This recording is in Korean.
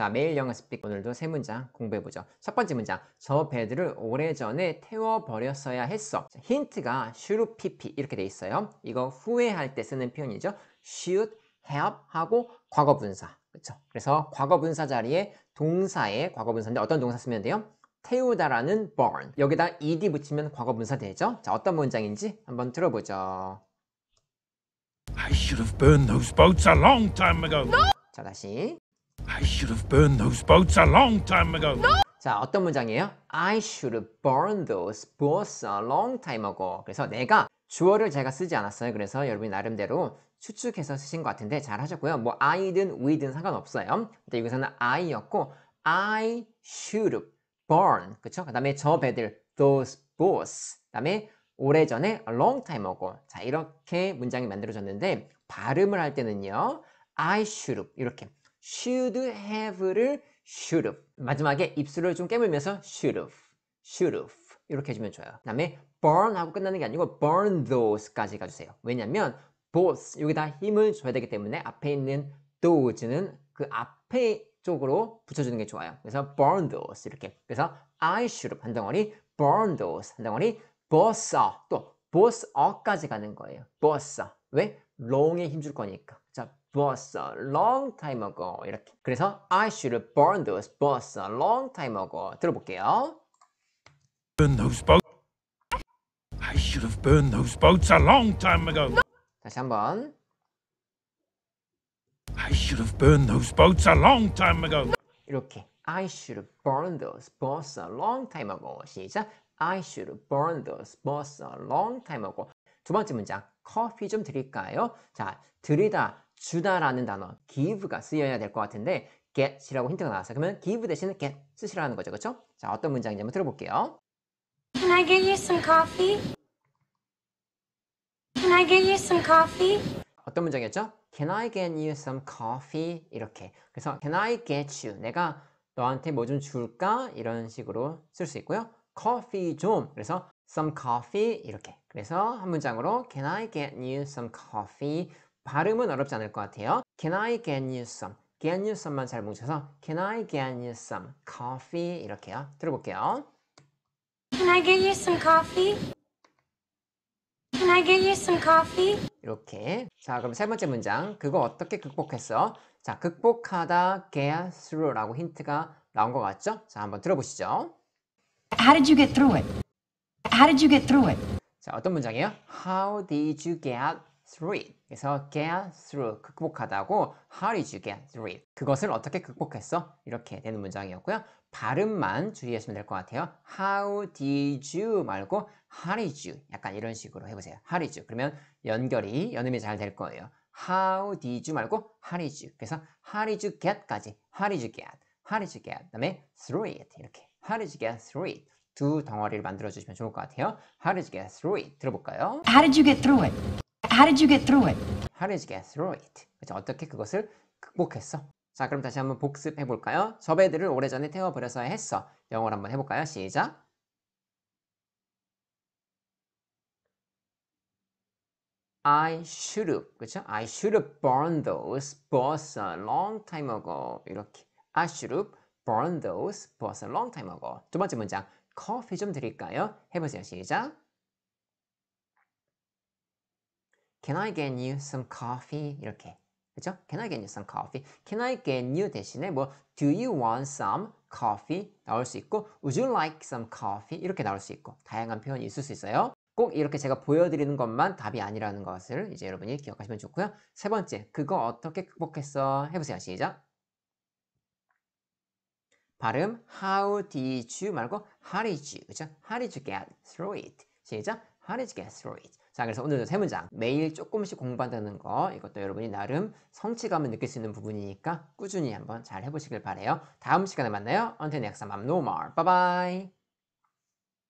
자, 매일 영어 스픽 오늘도 세 문장 공부해보죠. 첫 번째 문장, 저배들을 오래전에 태워버렸어야 했어. 자, 힌트가 should pp 이렇게 돼 있어요. 이거 후회할 때 쓰는 표현이죠. should have 하고 과거 분사. 그렇죠? 그래서 과거 분사 자리에 동사의 과거 분사인데 어떤 동사 쓰면 돼요? 태우다라는 burn. 여기다 ed 붙이면 과거 분사 되죠? 자, 어떤 문장인지 한번 들어보죠. I should have burned those boats a long time ago. No! 자, 다시. I should have burned those boats a long time ago. No! 자, 어떤 문장이에요? I should have burned those boats a long time ago. 그래서 내가 주어를 제가 쓰지 않았어요. 그래서 여러분이 나름대로 추측해서 쓰신 것 같은데 잘 하셨고요. 뭐 I든 we든 상관없어요. 근데 여기서는 I였고 I should have burned. 그쵸? 그 다음에 저 배들 those boats. 그 다음에 오래전에 a long time ago. 자, 이렇게 문장이 만들어졌는데 발음을 할 때는요. I should have 이렇게 should have를 should have 마지막에 입술을 좀 깨물면서 should have should have 이렇게 해주면 좋아요 그 다음에 burn 하고 끝나는 게 아니고 burn those까지 가주세요 왜냐면 both 여기다 힘을 줘야 되기 때문에 앞에 있는 those는 그 앞에 쪽으로 붙여주는 게 좋아요 그래서 burn those 이렇게 그래서 I should 한 덩어리 burn those 한 덩어리 boss 또 boss 어까지 가는 거예요 boss 왜? long에 힘줄 거니까. 자, was a long time ago 이렇게. 그래서 I should burn those was a long time ago 들어볼게요. Burn those boats. I should have burned those boats a long time ago. 다시 한번. I should have burned those boats a long time ago. 이렇게. I should have burned those boats a long time ago. 시작. I should have burned those boats a long time ago. 두 번째 문장 커피 좀 드릴까요? 자 드리다 주다라는 단어 give가 쓰여야 될 것 같은데 get이라고 힌트가 나왔어요. 그러면 give 대신에 get 쓰시라는 거죠. 그렇죠? 자 어떤 문장인지 한번 들어볼게요. Can I get you some coffee? Can I get you some coffee? 어떤 문장이었죠? Can I get you some coffee? 이렇게 그래서 Can I get you? 내가 너한테 뭐 좀 줄까? 이런 식으로 쓸 수 있고요. 커피 좀 그래서 some coffee 이렇게 그래서 한 문장으로 Can I get you some coffee? 발음은 어렵지 않을 것 같아요 Can I get you some? Get you some만 잘 뭉쳐서 Can I get you some coffee? 이렇게요 들어볼게요 Can I get you some coffee? Can I get you some coffee? 이렇게 자 그럼 세 번째 문장 그거 어떻게 극복했어? 자 극복하다 get through라고 힌트가 나온 것 같죠? 자 한번 들어보시죠 How did you get through it? How did you get through it? 자, 어떤 문장이에요? How did you get through it? 그래서 get through 극복하다고 How did you get through it? 그것을 어떻게 극복했어? 이렇게 되는 문장이었고요. 발음만 주의하시면 될 것 같아요. How did you 말고 How did you 약간 이런 식으로 해보세요. How did you 그러면 연결이 연음이 잘 될 거예요. How did you 말고 How did you 그래서 How did you get까지 How did you get How did you get 그다음에 through it 이렇게 How did you get through it 두 덩어리를 만들어 주시면 좋을 것 같아요. How did you get through it? 들어볼까요? How did you get through it? How did you get through it? How did you get through it? 그렇죠? 어떻게 그것을 극복했어? 자, 그럼 다시 한번 복습해 볼까요? 저 배들을 오래전에 태워버려서 했어. 영어로 한번 해볼까요? 시작. I should have, 그렇죠? I should have burned those b o o k s a long time ago. 이렇게 I should have burned those b o o k s a long time ago. 두 번째 문장. 커피 좀 드릴까요? 해보세요. 시작. Can I get you some coffee? 이렇게. 그죠? Can I get you some coffee? Can I get you 대신에 뭐 Do you want some coffee? 나올 수 있고 Would you like some coffee? 이렇게 나올 수 있고 다양한 표현이 있을 수 있어요. 꼭 이렇게 제가 보여드리는 것만 답이 아니라는 것을 이제 여러분이 기억하시면 좋고요. 세 번째, 그거 어떻게 극복했어? 해보세요. 시작! 발음 How did you 말고 How did you 그죠? How did you get through it? 시작 How did you get through it? 자 그래서 오늘도 세 문장 매일 조금씩 공부한다는 거 이것도 여러분이 나름 성취감을 느낄 수 있는 부분이니까 꾸준히 한번 잘 해보시길 바래요 다음 시간에 만나요 Until next time I'm no more Bye bye